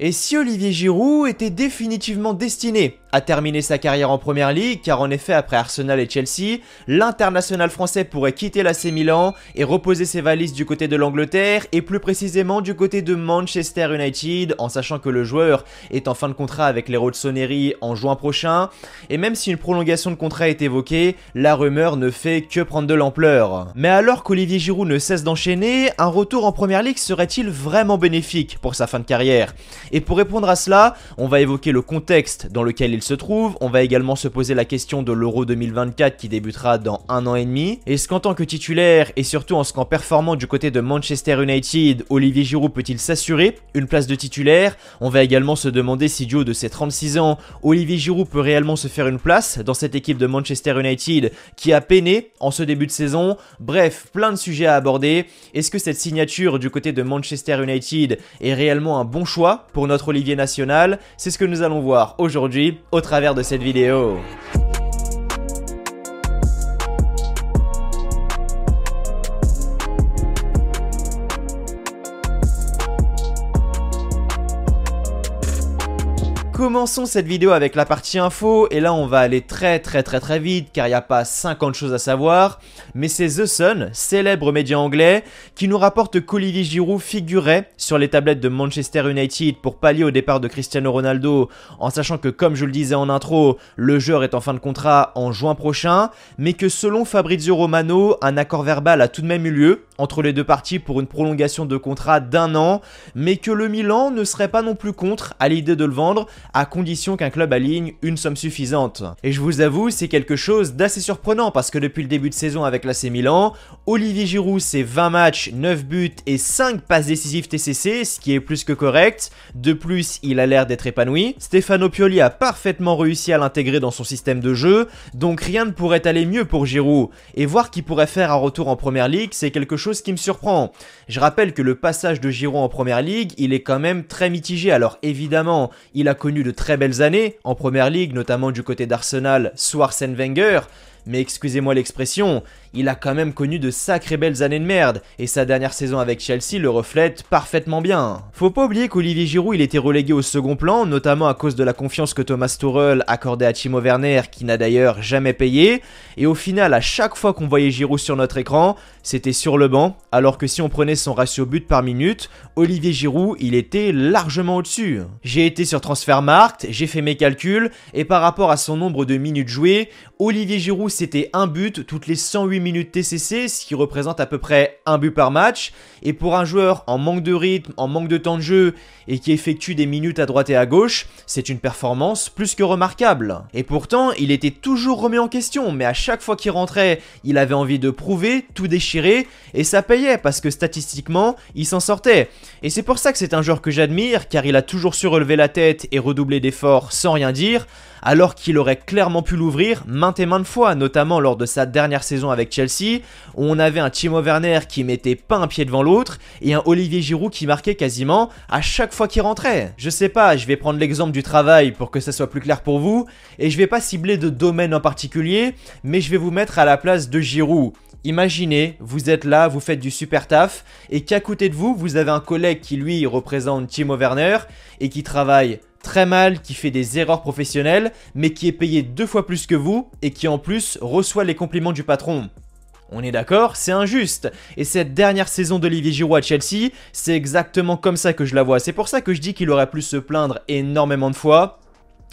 Et si Olivier Giroud était définitivement destiné a terminé sa carrière en Première Ligue car en effet après Arsenal et Chelsea, l'international français pourrait quitter l'AC Milan et reposer ses valises du côté de l'Angleterre et plus précisément du côté de Manchester United en sachant que le joueur est en fin de contrat avec les Rossoneri en juin prochain et même si une prolongation de contrat est évoquée, la rumeur ne fait que prendre de l'ampleur. Mais alors qu'Olivier Giroud ne cesse d'enchaîner, un retour en Première Ligue serait-il vraiment bénéfique pour sa fin de carrière Et pour répondre à cela, on va évoquer le contexte dans lequel il se trouve. On va également se poser la question de l'Euro 2024 qui débutera dans un an et demi. Est-ce qu'en tant que titulaire et surtout en ce qu'en performant du côté de Manchester United, Olivier Giroud peut-il s'assurer une place de titulaire On va également se demander si du haut de ses 36 ans, Olivier Giroud peut réellement se faire une place dans cette équipe de Manchester United qui a peiné en ce début de saison. Bref, plein de sujets à aborder. Est-ce que cette signature du côté de Manchester United est réellement un bon choix pour notre Olivier national C'est ce que nous allons voir aujourd'hui au travers de cette vidéo. Commençons cette vidéo avec la partie info, et là on va aller très très très très vite car il n'y a pas 50 choses à savoir, mais c'est The Sun, célèbre média anglais, qui nous rapporte qu'Olivier Giroud figurait sur les tablettes de Manchester United pour pallier au départ de Cristiano Ronaldo, en sachant que comme je le disais en intro, le joueur est en fin de contrat en juin prochain, mais que selon Fabrizio Romano, un accord verbal a tout de même eu lieu entre les deux parties pour une prolongation de contrat d'un an, mais que le Milan ne serait pas non plus contre à l'idée de le vendre, à condition qu'un club aligne une somme suffisante. Et je vous avoue, c'est quelque chose d'assez surprenant, parce que depuis le début de saison avec l'AC Milan, Olivier Giroud, c'est 20 matchs, 9 buts et 5 passes décisives TCC, ce qui est plus que correct. De plus, il a l'air d'être épanoui. Stefano Pioli a parfaitement réussi à l'intégrer dans son système de jeu, donc rien ne pourrait aller mieux pour Giroud. Et voir qu'il pourrait faire un retour en première ligue, c'est quelque chose qui me surprend. Je rappelle que le passage de Giroud en première ligue, il est quand même très mitigé. Alors évidemment, il a connu de très belles années en première ligue, notamment du côté d'Arsenal sous Arsène Wenger. Mais excusez-moi l'expression, il a quand même connu de sacrées belles années de merde, et sa dernière saison avec Chelsea le reflète parfaitement bien. Faut pas oublier qu'Olivier Giroud il était relégué au second plan, notamment à cause de la confiance que Thomas Tuchel accordait à Timo Werner, qui n'a d'ailleurs jamais payé, et au final à chaque fois qu'on voyait Giroud sur notre écran, c'était sur le banc, alors que si on prenait son ratio but par minute, Olivier Giroud il était largement au-dessus. J'ai été sur Transfermarkt, j'ai fait mes calculs, et par rapport à son nombre de minutes jouées, Olivier Giroud c'était un but toutes les 108 minutes TCC, ce qui représente à peu près un but par match. Et pour un joueur en manque de rythme, en manque de temps de jeu et qui effectue des minutes à droite et à gauche, c'est une performance plus que remarquable. Et pourtant, il était toujours remis en question, mais à chaque fois qu'il rentrait, il avait envie de prouver, tout déchirer, et ça payait parce que statistiquement, il s'en sortait. Et c'est pour ça que c'est un joueur que j'admire, car il a toujours su relever la tête et redoubler d'efforts sans rien dire, alors qu'il aurait clairement pu l'ouvrir maintes et maintes fois, notamment lors de sa dernière saison avec Chelsea, où on avait un Timo Werner qui mettait pas un pied devant l'autre et un Olivier Giroud qui marquait quasiment à chaque fois qu'il rentrait. Je sais pas, je vais prendre l'exemple du travail pour que ça soit plus clair pour vous, et je vais pas cibler de domaine en particulier, mais je vais vous mettre à la place de Giroud. Imaginez, vous êtes là, vous faites du super taf, et qu'à côté de vous, vous avez un collègue qui lui représente Timo Werner et qui travaille très mal, qui fait des erreurs professionnelles, mais qui est payé deux fois plus que vous et qui en plus reçoit les compliments du patron. On est d'accord, c'est injuste. Et cette dernière saison d'Olivier Giroud à Chelsea, c'est exactement comme ça que je la vois. C'est pour ça que je dis qu'il aurait pu se plaindre énormément de fois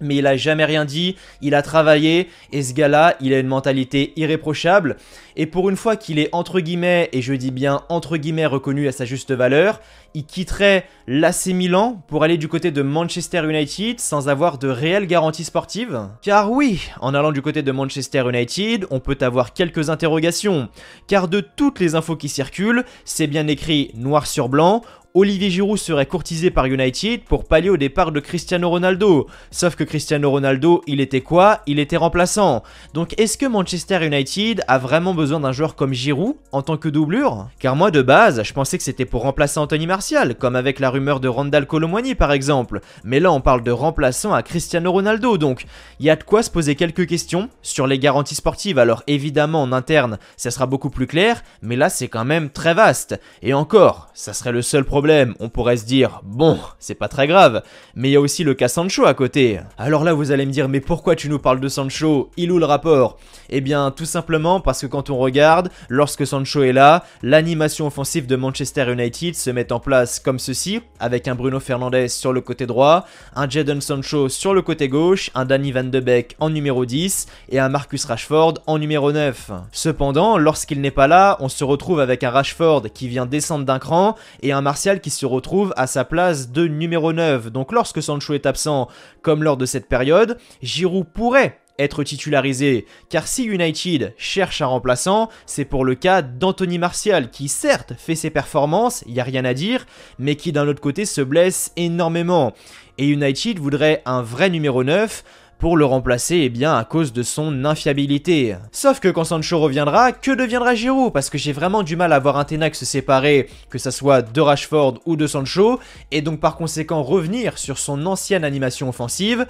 mais il a jamais rien dit, il a travaillé, et ce gars-là, il a une mentalité irréprochable, et pour une fois qu'il est entre guillemets, et je dis bien entre guillemets reconnu à sa juste valeur, il quitterait l'AC Milan pour aller du côté de Manchester United sans avoir de réelles garanties sportives. Car oui, en allant du côté de Manchester United, on peut avoir quelques interrogations, car de toutes les infos qui circulent, c'est bien écrit noir sur blanc, Olivier Giroud serait courtisé par United pour pallier au départ de Cristiano Ronaldo. Sauf que Cristiano Ronaldo, il était quoi Il était remplaçant. Donc est-ce que Manchester United a vraiment besoin d'un joueur comme Giroud en tant que doublure Car moi de base, je pensais que c'était pour remplacer Anthony Martial, comme avec la rumeur de Randall Colomwani par exemple. Mais là on parle de remplaçant à Cristiano Ronaldo, donc il y a de quoi se poser quelques questions sur les garanties sportives. Alors évidemment en interne, ça sera beaucoup plus clair, mais là c'est quand même très vaste. Et encore, ça serait le seul problème on pourrait se dire, bon, c'est pas très grave, mais il y a aussi le cas Sancho à côté. Alors là, vous allez me dire, mais pourquoi tu nous parles de Sancho Il ou le rapport et eh bien, tout simplement parce que quand on regarde, lorsque Sancho est là, l'animation offensive de Manchester United se met en place comme ceci, avec un Bruno Fernandez sur le côté droit, un Jadon Sancho sur le côté gauche, un Danny Van de Beek en numéro 10 et un Marcus Rashford en numéro 9. Cependant, lorsqu'il n'est pas là, on se retrouve avec un Rashford qui vient descendre d'un cran et un Martial qui se retrouve à sa place de numéro 9. Donc lorsque Sancho est absent, comme lors de cette période, Giroud pourrait être titularisé, car si United cherche un remplaçant, c'est pour le cas d'Anthony Martial, qui certes fait ses performances, il n'y a rien à dire, mais qui d'un autre côté se blesse énormément. Et United voudrait un vrai numéro 9, pour le remplacer et eh bien à cause de son infiabilité. Sauf que quand Sancho reviendra, que deviendra Giroud Parce que j'ai vraiment du mal à voir un Tenax séparé, que ça soit de Rashford ou de Sancho, et donc par conséquent revenir sur son ancienne animation offensive,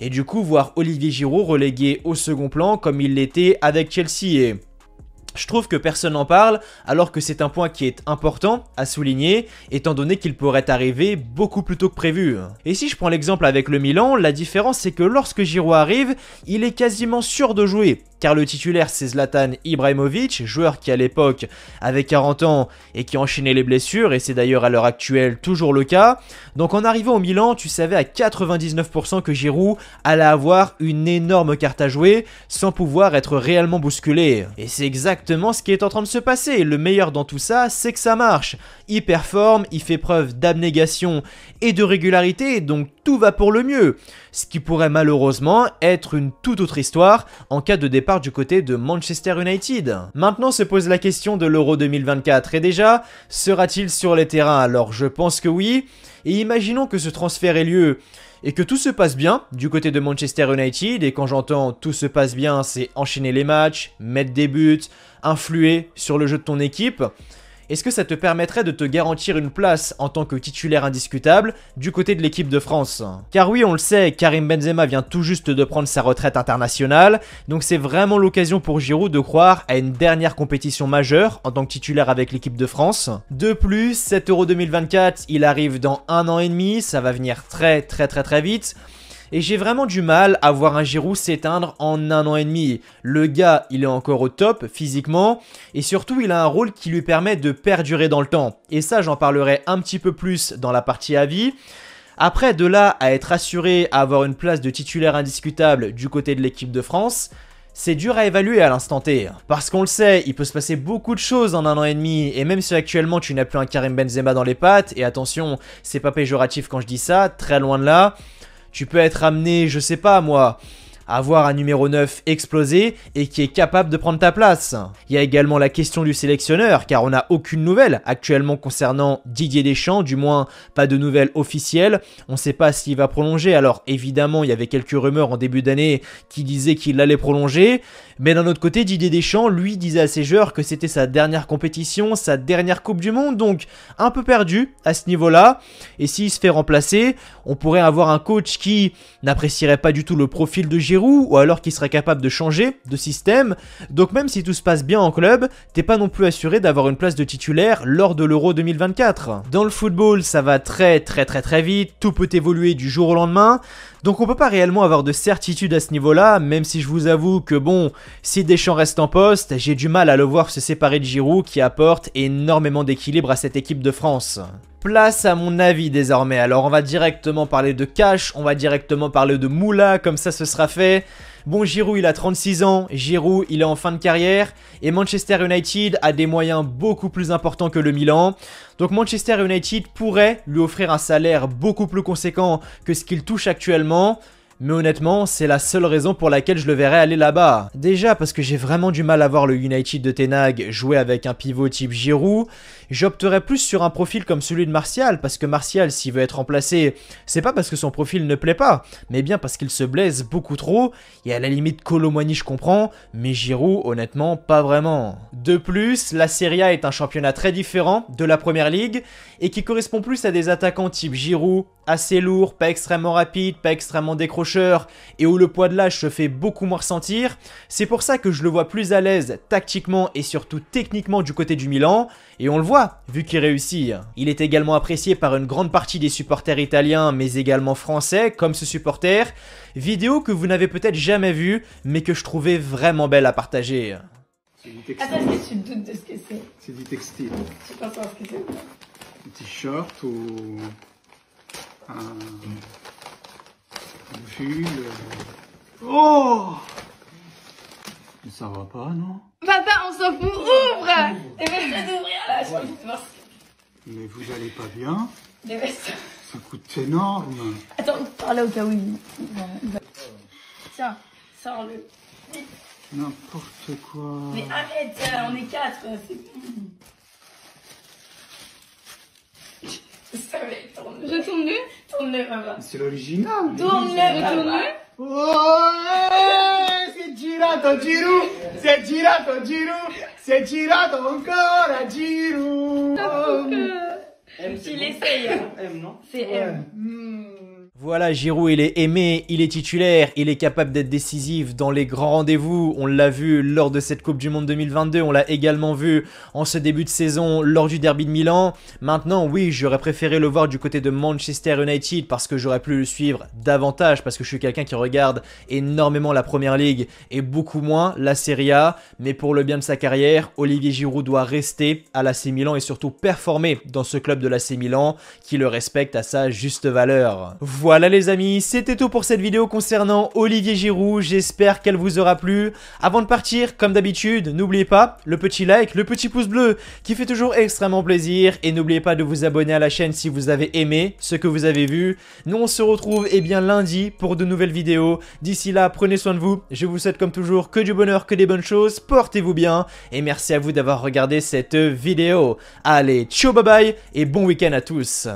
et du coup voir Olivier Giroud relégué au second plan comme il l'était avec Chelsea. Je trouve que personne n'en parle, alors que c'est un point qui est important à souligner, étant donné qu'il pourrait arriver beaucoup plus tôt que prévu. Et si je prends l'exemple avec le Milan, la différence c'est que lorsque Giroud arrive, il est quasiment sûr de jouer car le titulaire c'est Zlatan Ibrahimovic, joueur qui à l'époque avait 40 ans et qui enchaînait les blessures, et c'est d'ailleurs à l'heure actuelle toujours le cas. Donc en arrivant au Milan, tu savais à 99% que Giroud allait avoir une énorme carte à jouer sans pouvoir être réellement bousculé. Et c'est exactement ce qui est en train de se passer. Le meilleur dans tout ça, c'est que ça marche. Il performe, il fait preuve d'abnégation et de régularité, donc tout va pour le mieux, ce qui pourrait malheureusement être une toute autre histoire en cas de départ du côté de Manchester United. Maintenant se pose la question de l'Euro 2024 et déjà, sera-t-il sur les terrains Alors je pense que oui, et imaginons que ce transfert ait lieu et que tout se passe bien du côté de Manchester United, et quand j'entends tout se passe bien, c'est enchaîner les matchs, mettre des buts, influer sur le jeu de ton équipe. Est-ce que ça te permettrait de te garantir une place en tant que titulaire indiscutable du côté de l'équipe de France Car oui, on le sait, Karim Benzema vient tout juste de prendre sa retraite internationale, donc c'est vraiment l'occasion pour Giroud de croire à une dernière compétition majeure en tant que titulaire avec l'équipe de France. De plus, cet Euro 2024, il arrive dans un an et demi, ça va venir très très très très vite. Et j'ai vraiment du mal à voir un Giroud s'éteindre en un an et demi. Le gars, il est encore au top physiquement, et surtout il a un rôle qui lui permet de perdurer dans le temps. Et ça, j'en parlerai un petit peu plus dans la partie avis. Après, de là à être assuré à avoir une place de titulaire indiscutable du côté de l'équipe de France, c'est dur à évaluer à l'instant T. Parce qu'on le sait, il peut se passer beaucoup de choses en un an et demi, et même si actuellement tu n'as plus un Karim Benzema dans les pattes, et attention, c'est pas péjoratif quand je dis ça, très loin de là, tu peux être amené, je sais pas moi, avoir un numéro 9 explosé et qui est capable de prendre ta place. Il y a également la question du sélectionneur, car on n'a aucune nouvelle actuellement concernant Didier Deschamps, du moins pas de nouvelles officielles. On ne sait pas s'il va prolonger, alors évidemment il y avait quelques rumeurs en début d'année qui disaient qu'il allait prolonger, mais d'un autre côté Didier Deschamps lui disait à ses joueurs que c'était sa dernière compétition, sa dernière Coupe du Monde, donc un peu perdu à ce niveau-là, et s'il se fait remplacer, on pourrait avoir un coach qui n'apprécierait pas du tout le profil de Gilles ou alors qu'il serait capable de changer de système, donc même si tout se passe bien en club, t'es pas non plus assuré d'avoir une place de titulaire lors de l'Euro 2024. Dans le football, ça va très très très très vite, tout peut évoluer du jour au lendemain, donc on peut pas réellement avoir de certitude à ce niveau-là, même si je vous avoue que bon, si Deschamps reste en poste, j'ai du mal à le voir se séparer de Giroud qui apporte énormément d'équilibre à cette équipe de France place à mon avis désormais. Alors on va directement parler de cash, on va directement parler de Moula, comme ça ce sera fait. Bon, Giroud, il a 36 ans, Giroud, il est en fin de carrière, et Manchester United a des moyens beaucoup plus importants que le Milan. Donc Manchester United pourrait lui offrir un salaire beaucoup plus conséquent que ce qu'il touche actuellement. Mais honnêtement, c'est la seule raison pour laquelle je le verrais aller là-bas. Déjà parce que j'ai vraiment du mal à voir le United de Tenag jouer avec un pivot type Giroud. J'opterais plus sur un profil comme celui de Martial, parce que Martial, s'il veut être remplacé, c'est pas parce que son profil ne plaît pas, mais bien parce qu'il se blesse beaucoup trop, et à la limite Colomani je comprends, mais Giroud honnêtement pas vraiment. De plus, la Serie A est un championnat très différent de la Première Ligue, et qui correspond plus à des attaquants type Giroud, assez lourd, pas extrêmement rapide, pas extrêmement décrocheur, et où le poids de l'âge se fait beaucoup moins ressentir, c'est pour ça que je le vois plus à l'aise tactiquement et surtout techniquement du côté du Milan, et on le voit vu qu'il réussit. Il est également apprécié par une grande partie des supporters italiens, mais également français, comme ce supporter, vidéo que vous n'avez peut-être jamais vue, mais que je trouvais vraiment belle à partager. C'est du textile. Attends, tu doutes de ce que c'est C'est du textile. Tu penses à ce que c'est Un t-shirt ou un... un Oh ça va pas, non on s'en fout, ouvre d'ouvrir là, Mais vous allez pas bien Ça coûte énorme. Attends, parle au cas où il... Tiens, sors-le. N'importe quoi. Mais arrête, on est quatre, c'est Tourne-le. Retourne-le. Tourne-le, C'est l'original. Tourne-le, retourne-le. Oh, c'est girato, girou Si è girato Giru, si è girato ancora Giru. Ci le sei. M, no? Sì, M. Voilà, Giroud, il est aimé, il est titulaire, il est capable d'être décisif dans les grands rendez-vous. On l'a vu lors de cette Coupe du Monde 2022, on l'a également vu en ce début de saison lors du Derby de Milan. Maintenant, oui, j'aurais préféré le voir du côté de Manchester United parce que j'aurais pu le suivre davantage, parce que je suis quelqu'un qui regarde énormément la Première League et beaucoup moins la Serie A. Mais pour le bien de sa carrière, Olivier Giroud doit rester à l'AC Milan et surtout performer dans ce club de l'AC Milan qui le respecte à sa juste valeur. Voilà voilà les amis, c'était tout pour cette vidéo concernant Olivier Giroud, j'espère qu'elle vous aura plu. Avant de partir, comme d'habitude, n'oubliez pas le petit like, le petit pouce bleu qui fait toujours extrêmement plaisir et n'oubliez pas de vous abonner à la chaîne si vous avez aimé ce que vous avez vu. Nous on se retrouve eh bien lundi pour de nouvelles vidéos. D'ici là, prenez soin de vous, je vous souhaite comme toujours que du bonheur, que des bonnes choses, portez-vous bien et merci à vous d'avoir regardé cette vidéo. Allez, ciao bye bye et bon week-end à tous.